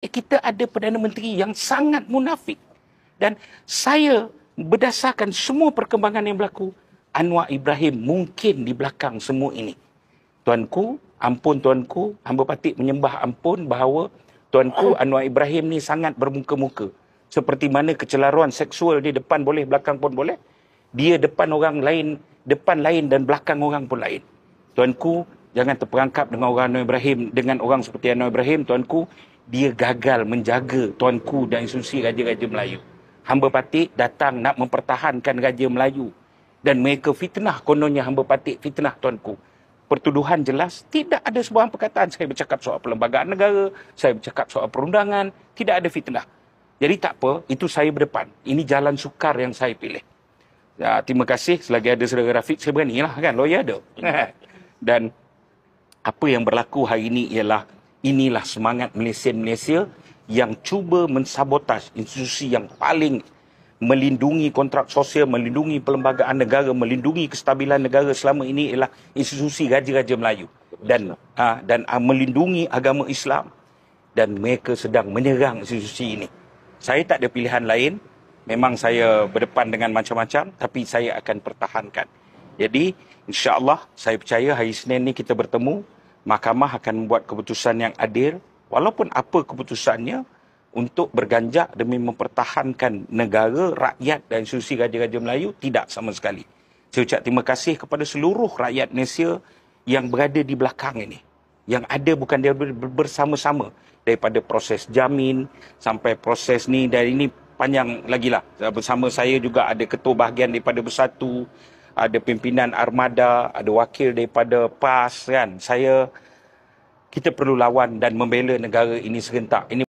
Eh, kita ada Perdana Menteri yang sangat munafik. Dan saya berdasarkan semua perkembangan yang berlaku, Anwar Ibrahim mungkin di belakang semua ini. Tuanku, ampun tuanku, hamba patik menyembah ampun bahawa tuanku Anwar Ibrahim ni sangat bermuka-muka. Seperti mana kecelaruan seksual di depan boleh, belakang pun boleh. Dia depan orang lain, depan lain dan belakang orang pun lain. Tuanku, jangan terperangkap dengan orang Anwar Ibrahim, dengan orang seperti Anwar Ibrahim, tuanku dia gagal menjaga tuanku dan institusi Raja-Raja Melayu. Hamba Patik datang nak mempertahankan Raja Melayu. Dan mereka fitnah kononnya hamba Patik fitnah tuanku. Pertuduhan jelas, tidak ada sebuah perkataan. Saya bercakap soal perlembagaan negara, saya bercakap soal perundangan, tidak ada fitnah. Jadi tak apa, itu saya berdepan. Ini jalan sukar yang saya pilih. Ya, terima kasih, selagi ada saudara Rafiq, saya berani lah kan, lawyer ada. Dan apa yang berlaku hari ini ialah inilah semangat Malaysia-Malaysia yang cuba mensabotaj institusi yang paling melindungi kontrak sosial, melindungi perlembagaan negara, melindungi kestabilan negara selama ini ialah institusi Raja-Raja Melayu dan uh, dan uh, melindungi agama Islam dan mereka sedang menyerang institusi ini. Saya tak ada pilihan lain. Memang saya berdepan dengan macam-macam tapi saya akan pertahankan. Jadi insya-Allah saya percaya hari Senin ni kita bertemu mahkamah akan membuat keputusan yang adil walaupun apa keputusannya untuk berganjak demi mempertahankan negara, rakyat dan institusi Raja-Raja Melayu tidak sama sekali. Saya ucap terima kasih kepada seluruh rakyat Malaysia yang berada di belakang ini. Yang ada bukan dia bersama-sama daripada proses jamin sampai proses ni dan ini panjang lagi lah. Bersama saya juga ada ketua bahagian daripada Bersatu, ada pimpinan armada, ada wakil daripada PAS kan. Saya kita perlu lawan dan membela negara ini serentak. Ini